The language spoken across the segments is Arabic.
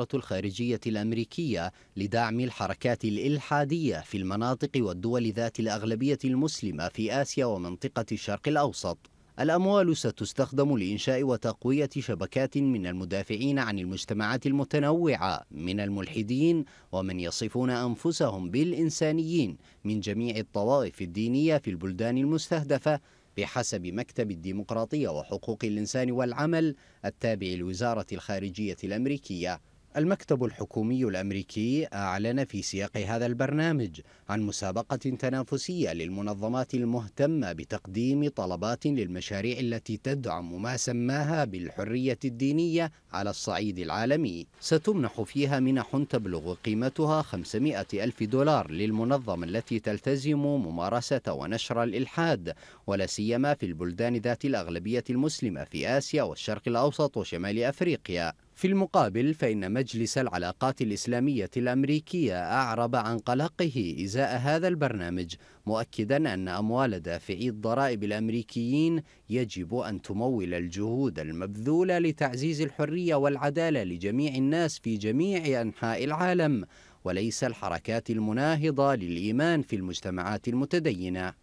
وزارة الخارجية الأمريكية لدعم الحركات الإلحادية في المناطق والدول ذات الأغلبية المسلمة في آسيا ومنطقة الشرق الأوسط الأموال ستستخدم لإنشاء وتقوية شبكات من المدافعين عن المجتمعات المتنوعة من الملحدين ومن يصفون أنفسهم بالإنسانيين من جميع الطوائف الدينية في البلدان المستهدفة بحسب مكتب الديمقراطية وحقوق الإنسان والعمل التابع لوزارة الخارجية الأمريكية المكتب الحكومي الأمريكي أعلن في سياق هذا البرنامج عن مسابقة تنافسية للمنظمات المهتمة بتقديم طلبات للمشاريع التي تدعم ما سماها بالحرية الدينية على الصعيد العالمي ستمنح فيها منح تبلغ قيمتها 500 ألف دولار للمنظمة التي تلتزم ممارسة ونشر الإلحاد ولا سيما في البلدان ذات الأغلبية المسلمة في آسيا والشرق الأوسط وشمال أفريقيا في المقابل فإن مجلس العلاقات الإسلامية الأمريكية أعرب عن قلقه إزاء هذا البرنامج مؤكدا أن أموال دافعي الضرائب الأمريكيين يجب أن تمول الجهود المبذولة لتعزيز الحرية والعدالة لجميع الناس في جميع أنحاء العالم وليس الحركات المناهضة للإيمان في المجتمعات المتدينة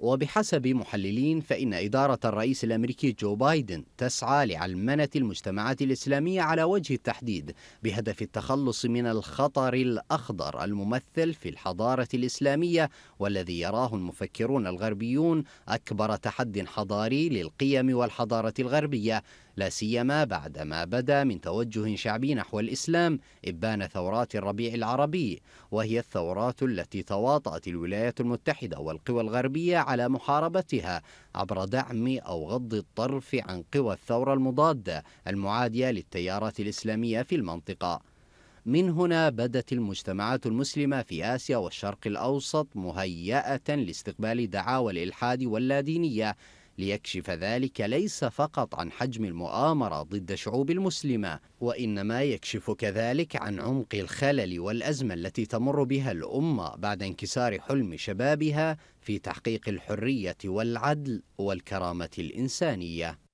وبحسب محللين فإن إدارة الرئيس الأمريكي جو بايدن تسعى لعلمنة المجتمعات الإسلامية على وجه التحديد بهدف التخلص من الخطر الأخضر الممثل في الحضارة الإسلامية والذي يراه المفكرون الغربيون أكبر تحد حضاري للقيم والحضارة الغربية لا سيما بعدما بدا من توجه شعبي نحو الإسلام إبان ثورات الربيع العربي وهي الثورات التي تواطأت الولايات المتحدة والقوى الغربية على محاربتها عبر دعم أو غض الطرف عن قوى الثورة المضادة المعادية للتيارات الإسلامية في المنطقة من هنا بدت المجتمعات المسلمة في آسيا والشرق الأوسط مهيئة لاستقبال دعاوى الإلحاد واللادينية ليكشف ذلك ليس فقط عن حجم المؤامرة ضد شعوب المسلمة وإنما يكشف كذلك عن عمق الخلل والأزمة التي تمر بها الأمة بعد انكسار حلم شبابها في تحقيق الحرية والعدل والكرامة الإنسانية